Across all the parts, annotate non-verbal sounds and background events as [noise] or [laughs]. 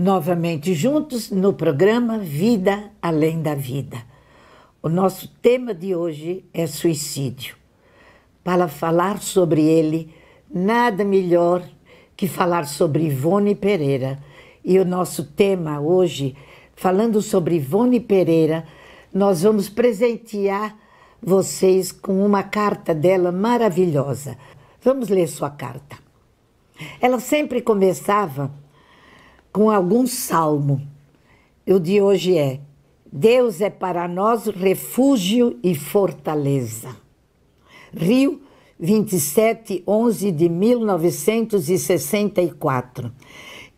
novamente juntos no programa Vida Além da Vida. O nosso tema de hoje é suicídio. Para falar sobre ele, nada melhor que falar sobre Ivone Pereira. E o nosso tema hoje, falando sobre Ivone Pereira, nós vamos presentear vocês com uma carta dela maravilhosa. Vamos ler sua carta. Ela sempre começava com algum salmo. O de hoje é: Deus é para nós refúgio e fortaleza. Rio 27, 11 de 1964.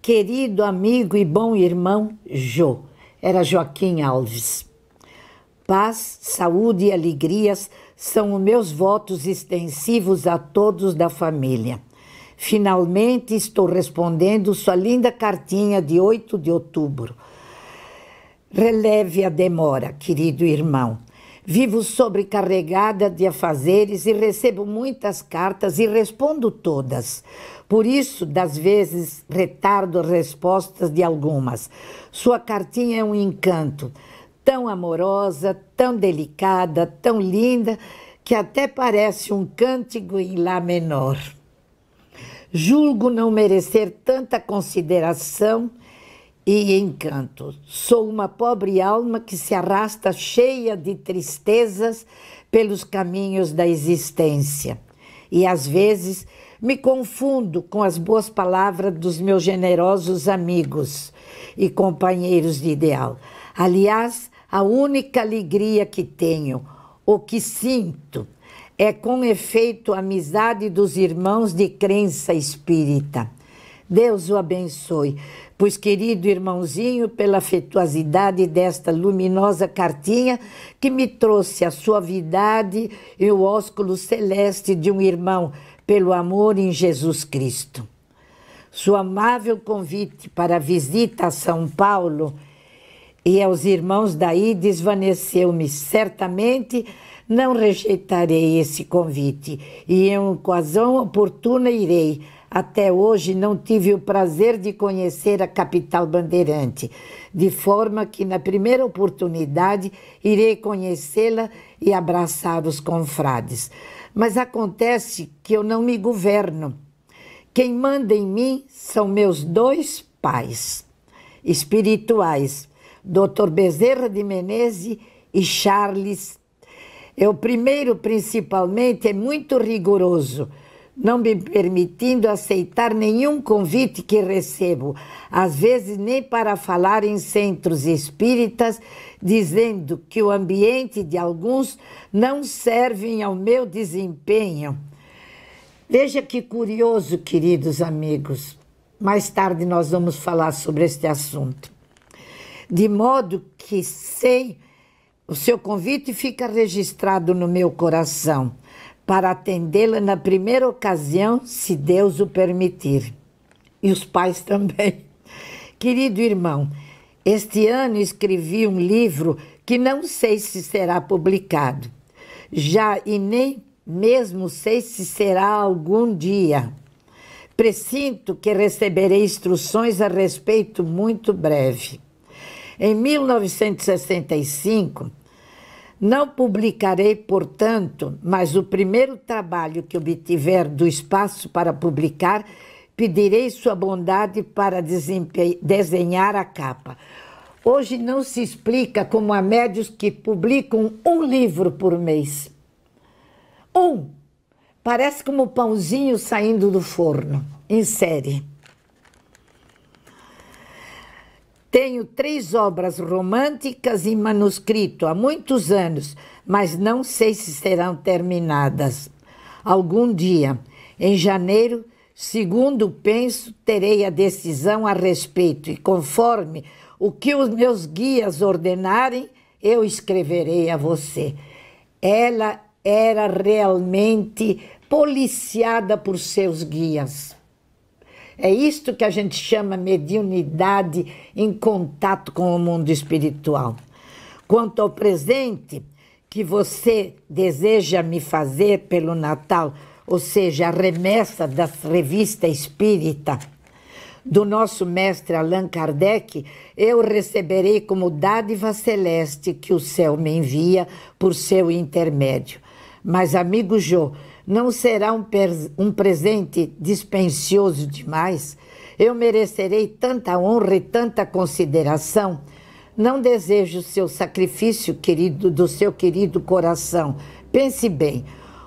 Querido amigo e bom irmão Jo, era Joaquim Alves. Paz, saúde e alegrias são os meus votos extensivos a todos da família. Finalmente estou respondendo sua linda cartinha de 8 de outubro. Releve a demora, querido irmão. Vivo sobrecarregada de afazeres e recebo muitas cartas e respondo todas. Por isso, das vezes, retardo as respostas de algumas. Sua cartinha é um encanto, tão amorosa, tão delicada, tão linda, que até parece um cântico em Lá menor. Julgo não merecer tanta consideração e encanto. Sou uma pobre alma que se arrasta cheia de tristezas pelos caminhos da existência. E às vezes me confundo com as boas palavras dos meus generosos amigos e companheiros de ideal. Aliás, a única alegria que tenho, ou que sinto, é com efeito a amizade dos irmãos de crença espírita. Deus o abençoe, pois, querido irmãozinho, pela afetuosidade desta luminosa cartinha que me trouxe a suavidade e o ósculo celeste de um irmão, pelo amor em Jesus Cristo. Sua amável convite para a visita a São Paulo e aos irmãos daí desvaneceu-me certamente não rejeitarei esse convite e em ocasião oportuna irei. Até hoje não tive o prazer de conhecer a capital bandeirante, de forma que na primeira oportunidade irei conhecê-la e abraçar os confrades. Mas acontece que eu não me governo. Quem manda em mim são meus dois pais espirituais, Dr. Bezerra de Menezes e Charles o primeiro, principalmente, é muito rigoroso, não me permitindo aceitar nenhum convite que recebo, às vezes nem para falar em centros espíritas, dizendo que o ambiente de alguns não serve ao meu desempenho. Veja que curioso, queridos amigos. Mais tarde nós vamos falar sobre este assunto. De modo que sei o seu convite fica registrado no meu coração para atendê-la na primeira ocasião, se Deus o permitir. E os pais [laughs] também. Querido irmão, este ano escrevi um livro que não sei se será publicado. Já e nem mesmo sei se será algum dia. Presinto que receberei instruções a respeito muito breve. Em 1965, não publicarei, portanto, mas o primeiro trabalho que obtiver do espaço para publicar, pedirei sua bondade para desenhar a capa. Hoje não se explica como há médios que publicam um livro por mês. Um! Parece como um pãozinho saindo do forno, em série. Tenho três obras românticas em manuscrito há muitos anos, mas não sei se serão terminadas. Algum dia, em janeiro, segundo penso, terei a decisão a respeito e conforme o que os meus guias ordenarem, eu escreverei a você. Ela era realmente policiada por seus guias. É isto que a gente chama mediunidade em contato com o mundo espiritual. Quanto ao presente que você deseja me fazer pelo Natal, ou seja, a remessa da revista espírita do nosso mestre Allan Kardec, eu receberei como dádiva celeste que o céu me envia por seu intermédio. Mas, amigo Jô, não será um, um presente dispensioso demais? Eu merecerei tanta honra e tanta consideração. Não desejo o seu sacrifício, querido, do seu querido coração. Pense bem.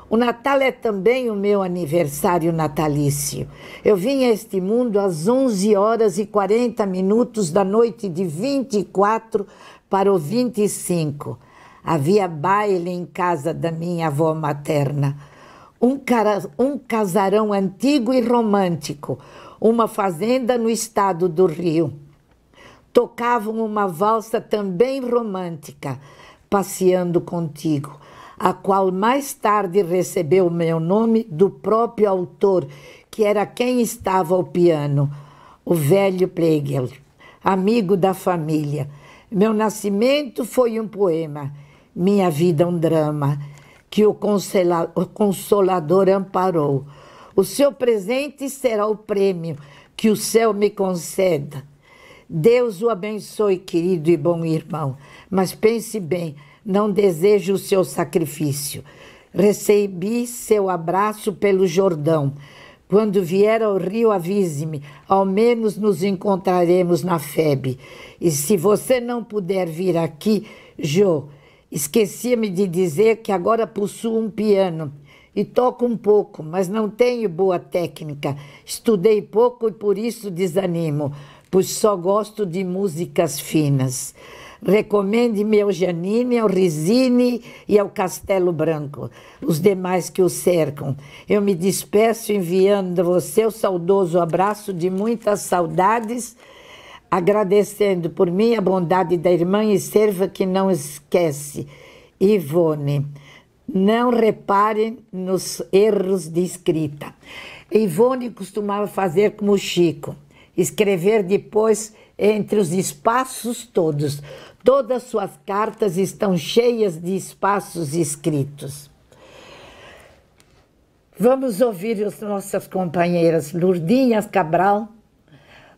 O Natal é também o meu aniversário natalício. Eu vim a este mundo às 11 horas e 40 minutos da noite de 24 para o 25. Havia baile em casa da minha avó materna um, cara, um casarão antigo e romântico, uma fazenda no estado do Rio. Tocavam uma valsa também romântica, Passeando Contigo, a qual mais tarde recebeu o meu nome do próprio autor, que era quem estava ao piano, o velho Plegel, amigo da família. Meu nascimento foi um poema, minha vida um drama que o Consolador amparou. O seu presente será o prêmio que o céu me conceda. Deus o abençoe, querido e bom irmão. Mas pense bem, não desejo o seu sacrifício. Recebi seu abraço pelo Jordão. Quando vier ao rio, avise-me, ao menos nos encontraremos na Febe. E se você não puder vir aqui, Jô, Esquecia-me de dizer que agora possuo um piano e toco um pouco, mas não tenho boa técnica. Estudei pouco e por isso desanimo, pois só gosto de músicas finas. Recomende-me ao Janine, ao Risini e ao Castelo Branco, os demais que o cercam. Eu me despeço enviando a você o saudoso abraço de muitas saudades agradecendo por minha bondade da irmã e serva que não esquece, Ivone. Não repare nos erros de escrita. Ivone costumava fazer como o Chico, escrever depois entre os espaços todos. Todas suas cartas estão cheias de espaços escritos. Vamos ouvir as nossas companheiras Lurdinhas Cabral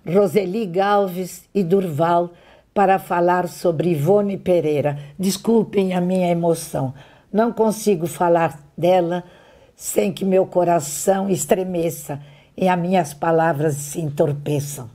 Roseli Galves e Durval para falar sobre Ivone Pereira. Desculpem a minha emoção, não consigo falar dela sem que meu coração estremeça e as minhas palavras se entorpeçam.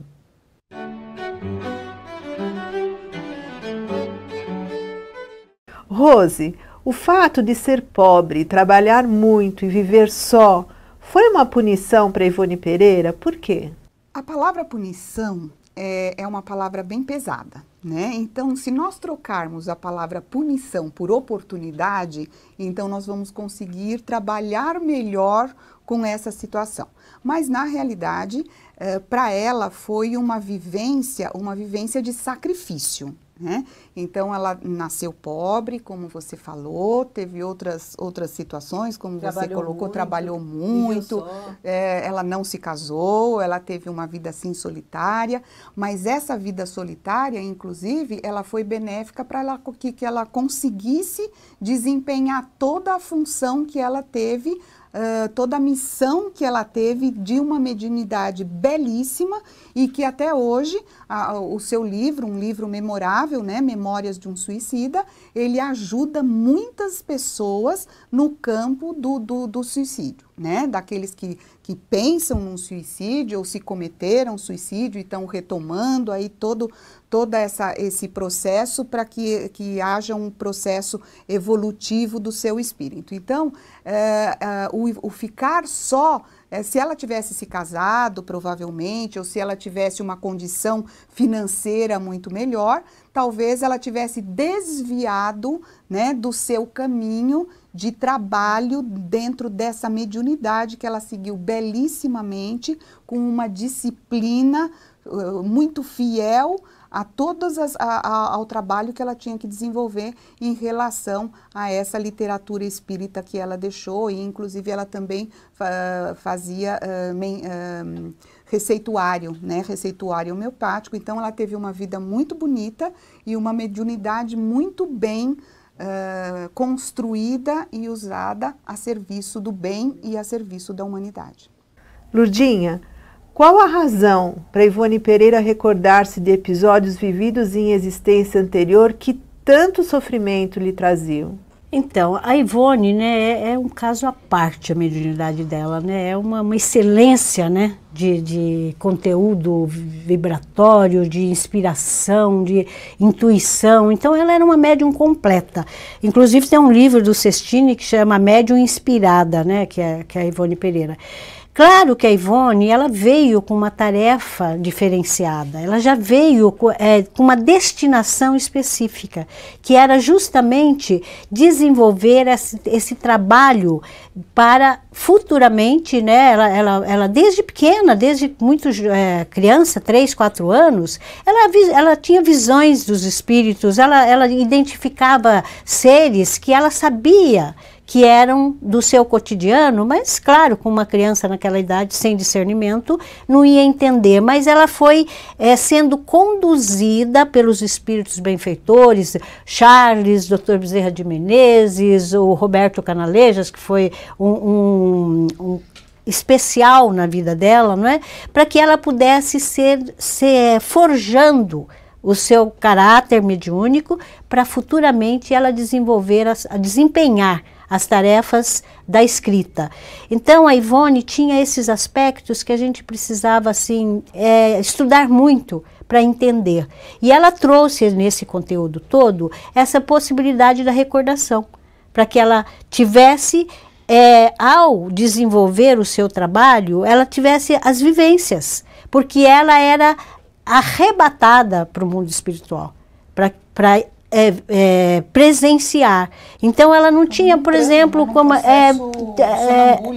Rose, o fato de ser pobre, trabalhar muito e viver só foi uma punição para Ivone Pereira? Por quê? A palavra punição é, é, uma palavra bem pesada, né? Então, se nós trocarmos a palavra punição por oportunidade, então nós vamos conseguir trabalhar melhor com essa situação. Mas na realidade, eh, para ela foi uma vivência, uma vivência de sacrifício. Né? Então ela nasceu pobre, como você falou, teve outras, outras situações, como trabalhou você colocou, muito, trabalhou muito, é, ela não se casou, ela teve uma vida assim solitária, mas essa vida solitária, inclusive, ela foi benéfica para que, que ela conseguisse desempenhar toda a função que ela teve toda a missão que ela teve de uma mediunidade belíssima e que até hoje a, o seu livro, um livro memorável, né, Memórias de um Suicida, ele ajuda muitas pessoas no campo do, do, do suicídio né, daqueles que, que pensam num suicídio ou se cometeram suicídio e estão retomando aí todo, todo essa, esse processo para que, que haja um processo evolutivo do seu espírito. Então, é, é, o, o ficar só é, se ela tivesse se casado, provavelmente, ou se ela tivesse uma condição financeira muito melhor, talvez ela tivesse desviado né, do seu caminho de trabalho dentro dessa mediunidade que ela seguiu belíssimamente, com uma disciplina eh, muito fiel a todas as, a, a, ao trabalho que ela tinha que desenvolver em relação a essa literatura espírita que ela deixou e inclusive ela também fazia uh, men, uh, receituário, né, receituário homeopático. Então ela teve uma vida muito bonita e uma mediunidade muito bem eh, construída e usada a serviço do bem e a serviço da humanidade. Lurdinha, qual a razão para Ivone Pereira recordar-se de episódios vividos em existência anterior que tanto sofrimento lhe traziam? Então, a Ivone, né, é, é, um caso à parte a mediunidade dela, né? É uma, uma excelência, né, de, de, conteúdo vibratório, de inspiração, de intuição. Então, ela era uma médium completa. Inclusive, tem um livro do Cestini que chama Médium Inspirada, né, que é, que é a Ivone Pereira. Claro que a Ivone ela veio com uma tarefa diferenciada, ela já veio com, é, com uma destinação específica, que era justamente desenvolver esse, esse trabalho para futuramente, né, ela, ela, ela desde pequena, desde muito é, criança, 3, 4 anos, ela, ela tinha visões dos espíritos, ela, ela identificava seres que ela sabia que eram do seu cotidiano, mas claro, com uma criança naquela idade sem discernimento, não ia entender, mas ela foi é, sendo conduzida pelos espíritos benfeitores, Charles, Dr. Bezerra de Menezes, o Roberto Canalejas, que foi um, um, um especial na vida dela, não é? Para que ela pudesse ser, ser eh, forjando o seu caráter mediúnico para futuramente ela desenvolver, a, a desempenhar as tarefas da escrita. Então a Ivone tinha esses aspectos que a gente precisava assim é, estudar muito para entender. E ela trouxe nesse conteúdo todo essa possibilidade da recordação, para que ela tivesse é, ao desenvolver o seu trabalho, ela tivesse as vivências, porque ela era arrebatada para o mundo espiritual, para é, é, presenciar. Então ela não tinha, por então, exemplo, é como é,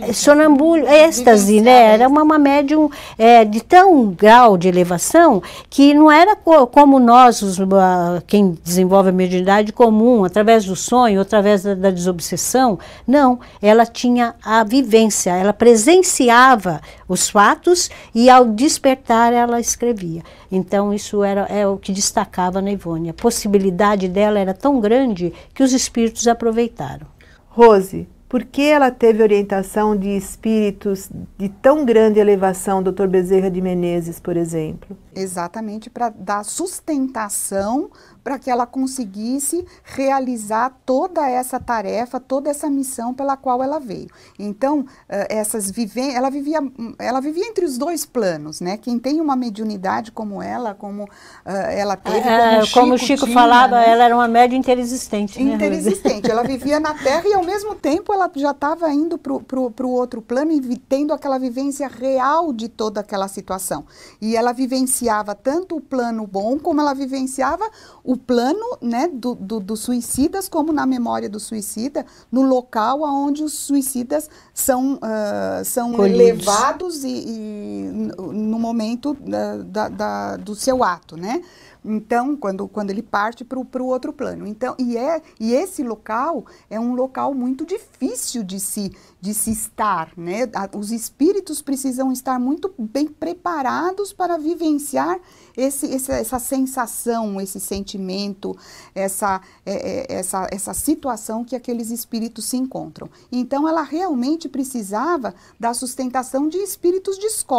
é, sonambulho, êxtase, né? Era uma, uma médium é, de tão grau de elevação que não era co como nós, os, ah, quem desenvolve a mediunidade comum, através do sonho, através da, da desobsessão. Não, ela tinha a vivência, ela presenciava os fatos e ao despertar ela escrevia. Então isso era é o que destacava na Ivone, a possibilidade dela era tão grande que os espíritos aproveitaram. Rose, por que ela teve orientação de espíritos de tão grande elevação, Dr. Bezerra de Menezes, por exemplo? Exatamente para dar sustentação para que ela conseguisse realizar toda essa tarefa, toda essa missão pela qual ela veio. Então, eh, essas vivem, ela, vivia... ela vivia entre os dois planos, né? Quem tem uma mediunidade como ela, como eh, ela teve, é, como, como o Chico, tinha, falava, né? ela era uma média interexistente. Né, interexistente, ela vivia na Terra e ao mesmo tempo ela já estava indo para o outro plano e tendo aquela vivência real de toda aquela situação. E ela vivenciava tanto o plano bom como ela vivenciava o o plano né, do, do, dos suicidas, como na memória do suicida, no local onde os suicidas são, uh, são levados e, e, no momento da, da, da, do seu ato, né? Então, quando, quando ele parte para o outro plano. Então, e, é, e esse local é um local muito difícil de se, de se estar, né? Os espíritos precisam estar muito bem preparados para vivenciar esse, essa, essa sensação, esse sentimento, essa, é, é, essa, essa situação que aqueles espíritos se encontram. Então, ela realmente precisava da sustentação de espíritos de escola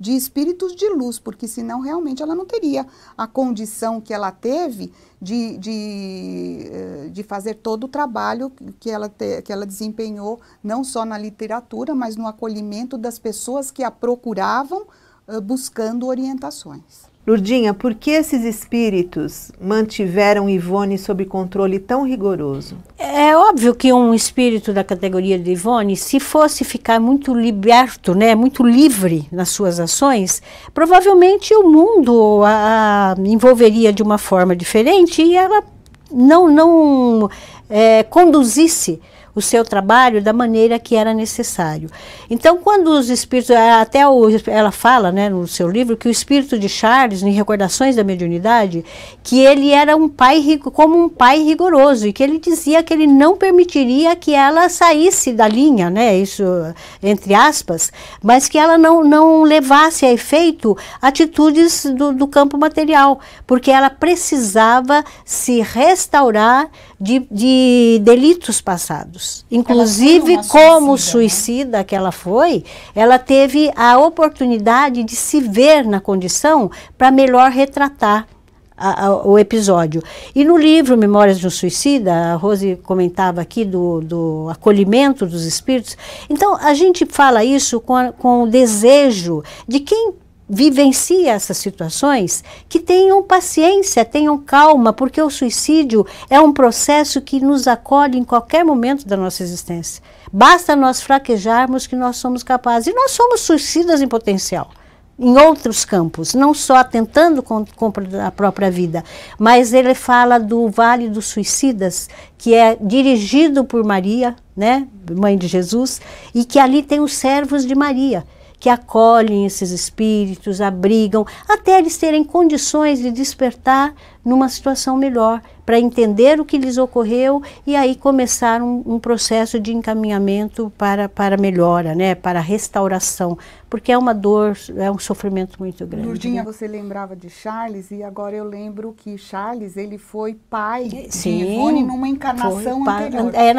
de espíritos de luz, porque senão realmente ela não teria a condição que ela teve de, de, eh, de fazer todo o trabalho que ela, te, que ela desempenhou, não só na literatura, mas no acolhimento das pessoas que a procuravam eh, buscando orientações. Lurdinha, por que esses espíritos mantiveram Ivone sob controle tão rigoroso? É óbvio que um espírito da categoria de Ivone, se fosse ficar muito liberto, né, muito livre nas suas ações, provavelmente o mundo a, a envolveria de uma forma diferente e ela não, não é, conduzisse o seu trabalho da maneira que era necessário. Então, quando os espíritos, até o, ela fala né, no seu livro que o espírito de Charles, em Recordações da Mediunidade, que ele era um pai como um pai rigoroso e que ele dizia que ele não permitiria que ela saísse da linha, né, isso entre aspas, mas que ela não, não levasse a efeito atitudes do, do campo material, porque ela precisava se restaurar de, de delitos passados. Inclusive, como suicida, né? suicida né? que ela foi, ela teve a oportunidade de se ver na condição para melhor retratar. A, a, o episódio. E no livro Memórias de um Suicida, a Rose comentava aqui do, do acolhimento dos espíritos. Então, a gente fala isso com, a, com o desejo de quem vivencie essas situações, que tenham paciência, tenham calma, porque o suicídio é um processo que nos acolhe em qualquer momento da nossa existência. Basta nós fraquejarmos que nós somos capazes. E nós somos suicidas em potencial em outros campos, não só atentando contra a própria vida, mas ele fala do Vale dos Suicidas, que é dirigido por Maria, né, mãe de Jesus, e que ali tem os servos de Maria que acolhem esses espíritos, abrigam, até eles terem condições de despertar numa situação melhor, para entender o que lhes ocorreu e aí começar um, um, processo de encaminhamento para, para melhora, né, para restauração, porque é uma dor, é um sofrimento muito grande. Lurdinha, né? você lembrava de Charles e agora eu lembro que Charles ele foi pai Sim, de Ivone numa encarnação pai, anterior. É,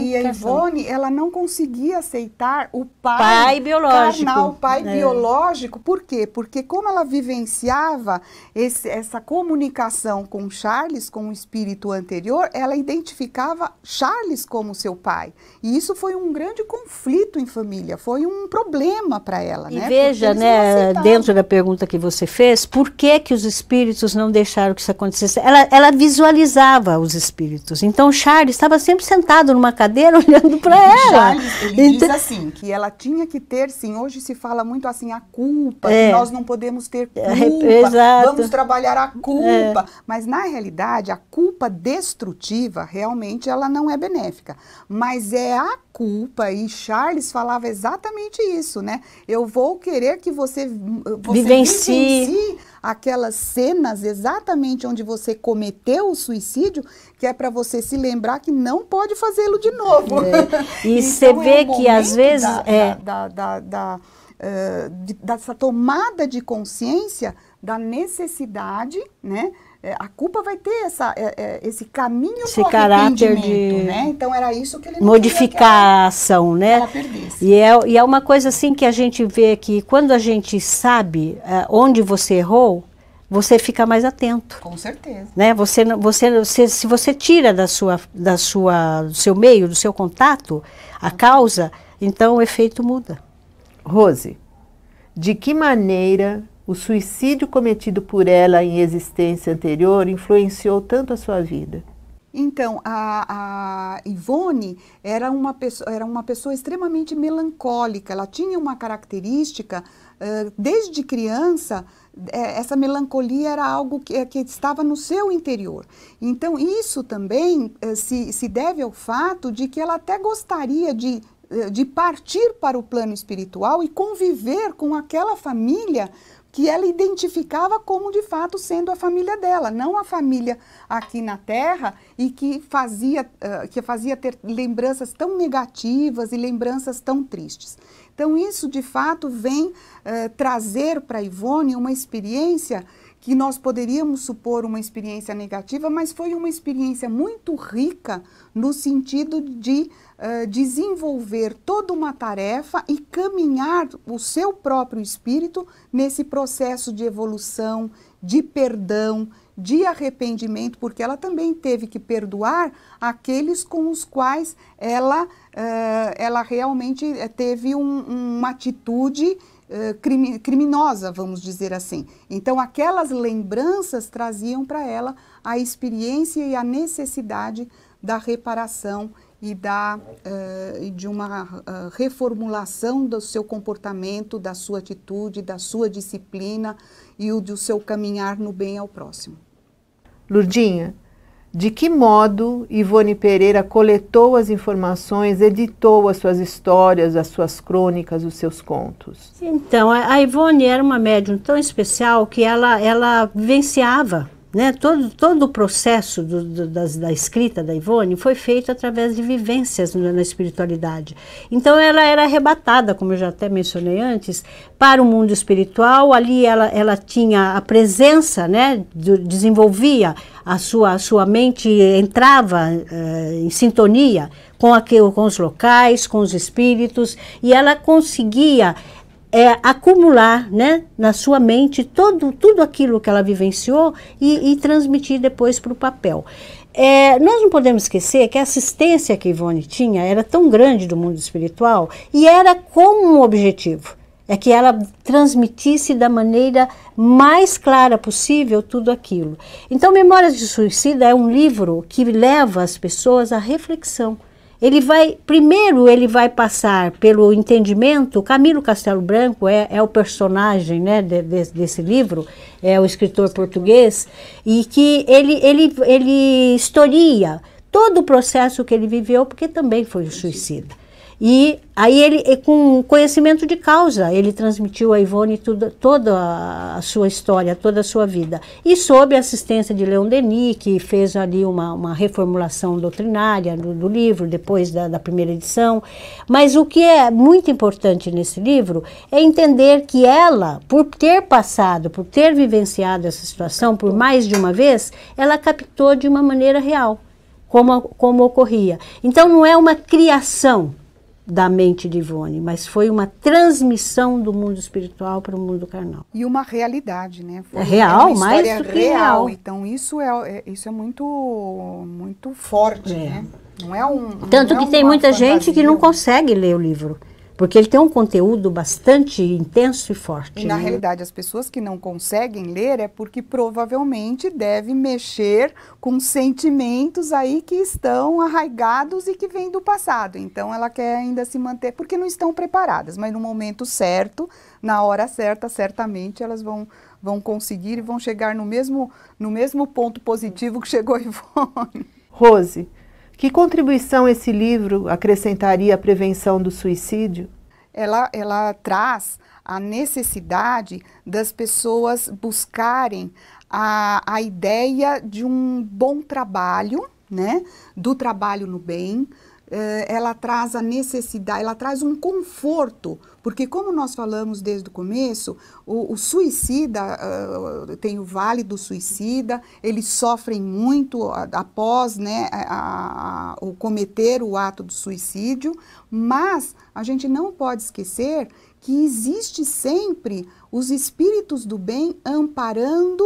e, e a Ivone ela não conseguia aceitar o pai, pai biológico, carnal, pai é. biológico. Por quê? Porque como ela vivenciava esse, essa comunicação com Charles, com o espírito espírito anterior, ela identificava Charles como seu pai. E isso foi um grande conflito em família, foi um problema para ela. E né? veja, né, dentro da pergunta que você fez, por que, que os espíritos não deixaram que isso acontecesse? Ela, ela visualizava os espíritos. Então, Charles estava sempre sentado numa cadeira [laughs] olhando para ela. Charles, ele então... diz assim, que ela tinha que ter, sim, hoje se fala muito assim, a culpa, é. que nós não podemos ter é, culpa, é, vamos trabalhar a é. culpa. É. Mas, na realidade, a culpa culpa destrutiva, realmente, ela não é benéfica. Mas é a culpa, e Charles falava exatamente isso, né? Eu vou querer que você, você vivencie. vivencie aquelas cenas exatamente onde você cometeu o suicídio, que é para você se lembrar que não pode fazê-lo de novo. É. E [laughs] então, é você vê é que às vezes... Da, é... da, da, da Uh, de, dessa tomada de consciência da necessidade né, é, a culpa vai ter essa, é, é esse caminho esse caráter né? de né? então era isso que ele modificar a ação né e é, e é uma coisa assim que a gente vê que quando a gente sabe é, onde você errou você fica mais atento com certeza né você você, você se você tira da sua da sua do seu meio do seu contato a causa então o efeito muda Rose de que maneira o suicídio cometido por ela em existência anterior influenciou tanto a sua vida. Então, a, a, Ivone era uma, pessoa, era uma pessoa extremamente melancólica. Ela tinha uma característica, desde criança, é, essa melancolia era algo que, é, que estava no seu interior. Então, isso também se, se deve ao fato de que ela até gostaria de, de partir para o plano espiritual e conviver com aquela família que ela identificava como de fato sendo a família dela, não a família aqui na Terra e que fazia, uh, que fazia ter lembranças tão negativas e lembranças tão tristes. Então, isso de fato vem uh, trazer para Ivone uma experiência que nós poderíamos supor uma experiência negativa, mas foi uma experiência muito rica no sentido de desenvolver toda uma tarefa e caminhar o seu próprio espírito nesse processo de evolução, de perdão, de arrependimento, porque ela também teve que perdoar aqueles com os quais ela, uh, ela realmente eh, teve um, uma atitude uh, crime, criminosa, vamos dizer assim. Então, aquelas lembranças traziam para ela a experiência e a necessidade da reparação e da, uh, eh, de uma uh, reformulação do seu comportamento, da sua atitude, da sua disciplina e o do seu caminhar no bem ao próximo. Lurdinha, de que modo Ivone Pereira coletou as informações, editou as suas histórias, as suas crônicas, os seus contos? Então, a Ivone era uma médium tão especial que ela, ela vivenciava né? Todo, todo o processo do, do, da escrita da Ivone foi feito através de vivências na, na espiritualidade. Então ela era arrebatada, como eu já até mencionei antes, para o mundo espiritual. Ali ela, ela tinha a presença, né? desenvolvia a sua, a sua mente, entrava eh, em sintonia com, aquilo, com os locais, com os espíritos, e ela conseguia é, acumular né, na sua mente todo, tudo aquilo que ela vivenciou e, e transmitir depois para o papel. É, nós não podemos esquecer que a assistência que Ivone tinha era tão grande do mundo espiritual e era com um objetivo: é que ela transmitisse da maneira mais clara possível tudo aquilo. Então, Memórias de Suicida é um livro que leva as pessoas à reflexão ele vai, primeiro ele vai passar pelo entendimento, Camilo Castelo Branco é, é o personagem né, de, de, desse livro, é o escritor português, e que ele, ele, ele historia todo o processo que ele viveu, porque também foi um suicida. E aí ele, com conhecimento de causa, ele transmitiu a Ivone tudo, toda a sua história, toda a sua vida. E sob a assistência de Leon Denis, que fez ali uma, uma reformulação doutrinária do, do livro, depois da, da, primeira edição. Mas o que é muito importante nesse livro é entender que ela, por ter passado, por ter vivenciado essa situação por mais de uma vez, ela captou de uma maneira real. Como, como ocorria. Então, não é uma criação, da mente de Ivone, mas foi uma transmissão do mundo espiritual para o mundo carnal. E uma realidade, né? Foi, é real, é mais do que real. real. Então isso é, é, isso é muito, muito forte, é. né? Não é um. Tanto não que é tem muita fantasia. gente que não consegue ler o livro. Porque ele tem um conteúdo bastante intenso e forte. E na né? realidade, as pessoas que não conseguem ler é porque provavelmente deve mexer com sentimentos aí que estão arraigados e que vêm do passado. Então ela quer ainda se manter, porque não estão preparadas, mas no momento certo, na hora certa, certamente elas vão vão conseguir e vão chegar no mesmo no mesmo ponto positivo que chegou a [laughs] Ivone. Rose, que contribuição esse livro acrescentaria à prevenção do suicídio? Ela, ela traz a necessidade das pessoas buscarem a, a ideia de um bom trabalho, né? do trabalho no bem, eh, ela traz a necessidade, ela traz um conforto, porque como nós falamos desde o começo, o, o suicida uh, tem o vale do suicida, eles sofrem muito após né, a, a, o cometer o ato do suicídio, mas a gente não pode esquecer que existe sempre os espíritos do bem amparando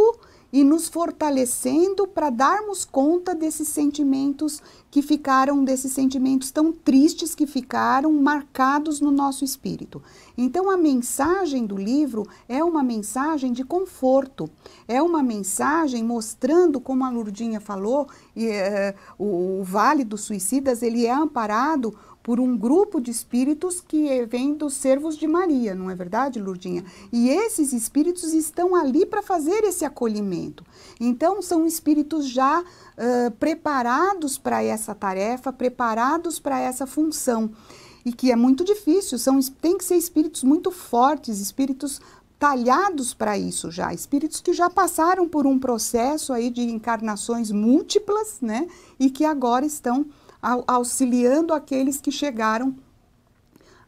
e nos fortalecendo para darmos conta desses sentimentos que ficaram, desses sentimentos tão tristes que ficaram marcados no nosso espírito. Então, a mensagem do livro é uma mensagem de conforto, é uma mensagem mostrando, como a Lurdinha falou, e, é, o, o Vale dos Suicidas ele é amparado por um grupo de espíritos que é, vem dos servos de Maria, não é verdade, Lurdinha? E esses espíritos estão ali para fazer esse acolhimento. Então, são espíritos já uh, preparados para essa tarefa, preparados para essa função. E que é muito difícil, são, tem que ser espíritos muito fortes, espíritos talhados para isso já, espíritos que já passaram por um processo aí de encarnações múltiplas, né? E que agora estão auxiliando aqueles que chegaram,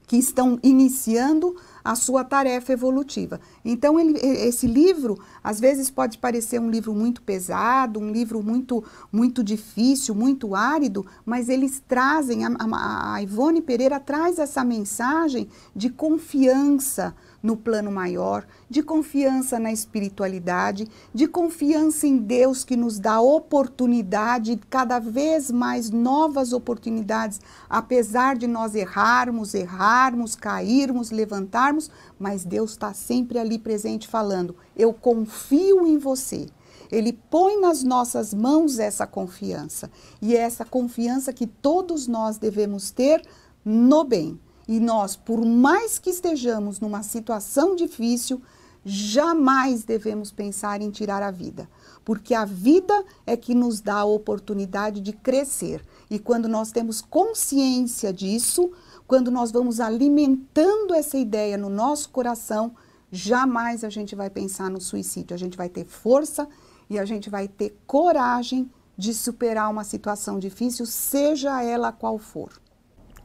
que estão iniciando a sua tarefa evolutiva. Então, ele, esse livro, às vezes, pode parecer um livro muito pesado, um livro muito, muito difícil, muito árido, mas eles trazem, a, a, a Ivone Pereira traz essa mensagem de confiança, no plano maior, de confiança na espiritualidade, de confiança em Deus que nos dá oportunidade, cada vez mais novas oportunidades, apesar de nós errarmos, errarmos, cairmos, levantarmos, mas Deus está sempre ali presente falando: Eu confio em você. Ele põe nas nossas mãos essa confiança e é essa confiança que todos nós devemos ter no bem. E nós, por mais que estejamos numa situação difícil, jamais devemos pensar em tirar a vida, porque a vida é que nos dá a oportunidade de crescer. E quando nós temos consciência disso, quando nós vamos alimentando essa ideia no nosso coração, jamais a gente vai pensar no suicídio. A gente vai ter força e a gente vai ter coragem de superar uma situação difícil, seja ela qual for.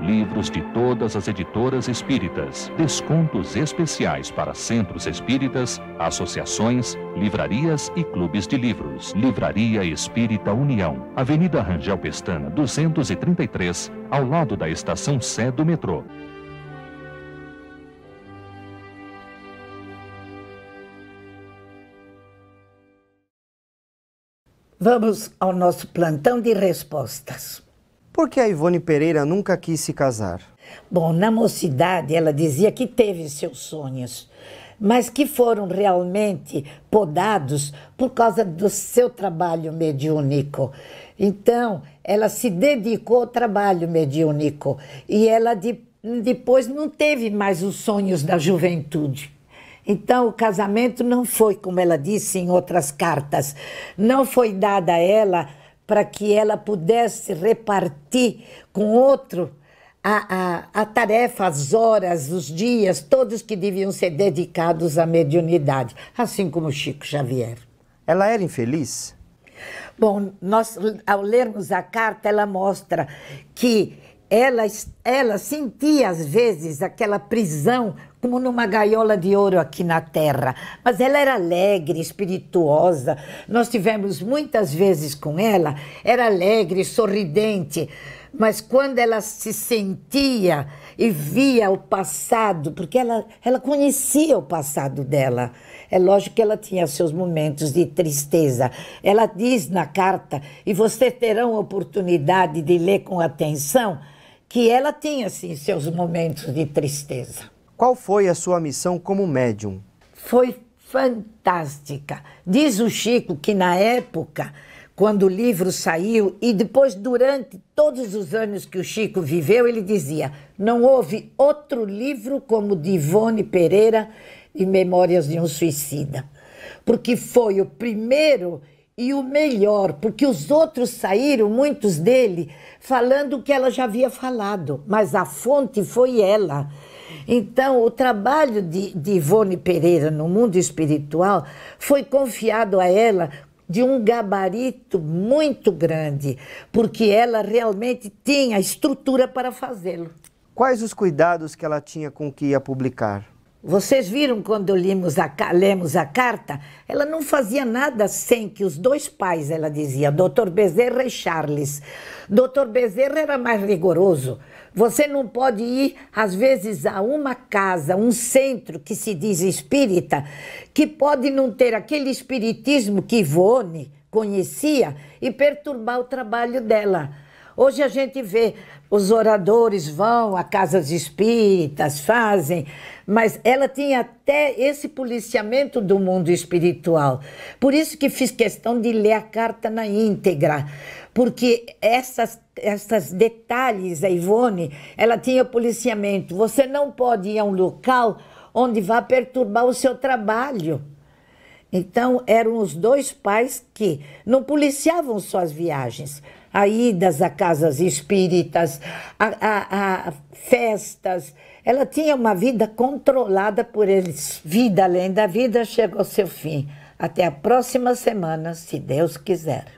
livros de todas as editoras espíritas, descontos especiais para centros espíritas, associações, livrarias e clubes de livros. Livraria Espírita União, Avenida Rangel Pestana, 233, ao lado da estação Sé do metrô. Vamos ao nosso plantão de respostas. Por que a Ivone Pereira nunca quis se casar? Bom, na mocidade ela dizia que teve seus sonhos, mas que foram realmente podados por causa do seu trabalho mediúnico. Então, ela se dedicou ao trabalho mediúnico e ela de, depois não teve mais os sonhos da juventude. Então, o casamento não foi, como ela disse em outras cartas, não foi dada a ela para que ela pudesse repartir com outro a, a, a tarefa, as horas, os dias, todos que deviam ser dedicados à mediunidade, assim como Chico Xavier. Ela era infeliz? Bom, nós, ao lermos a carta, ela mostra que ela, ela sentia às vezes aquela prisão como numa gaiola de ouro aqui na terra, mas ela era alegre, espirituosa. Nós tivemos muitas vezes com ela, era alegre, sorridente, mas quando ela se sentia e via o passado, porque ela, ela conhecia o passado dela, é lógico que ela tinha seus momentos de tristeza. Ela diz na carta, e vocês terão oportunidade de ler com atenção que ela tinha sim, seus momentos de tristeza. Qual foi a sua missão como médium? Foi fantástica. Diz o Chico que na época, quando o livro saiu e depois durante todos os anos que o Chico viveu, ele dizia: "Não houve outro livro como o de Ivone Pereira e Memórias de um Suicida", porque foi o primeiro e o melhor, porque os outros saíram, muitos dele, falando o que ela já havia falado, mas a fonte foi ela. Então, o trabalho de, de Ivone Pereira no mundo espiritual foi confiado a ela de um gabarito muito grande, porque ela realmente tinha estrutura para fazê-lo. Quais os cuidados que ela tinha com o que ia publicar? Vocês viram quando lemos a, lemos a carta? Ela não fazia nada sem que os dois pais, ela dizia, Dr. Bezerra e Charles. Dr. Bezerra era mais rigoroso. Você não pode ir, às vezes, a uma casa, um centro que se diz espírita, que pode não ter aquele espiritismo que Ivone conhecia e perturbar o trabalho dela. Hoje a gente vê os oradores vão a casas espíritas, fazem mas ela tinha até esse policiamento do mundo espiritual. Por isso que fiz questão de ler a carta na íntegra, porque essas esses detalhes, a Ivone, ela tinha policiamento. Você não pode ir a um local onde vá perturbar o seu trabalho. Então, eram os dois pais que não policiavam suas viagens, a idas a casas espíritas, a, a, a festas, ela tinha uma vida controlada por eles. Vida além da vida chegou ao seu fim. Até a próxima semana, se Deus quiser.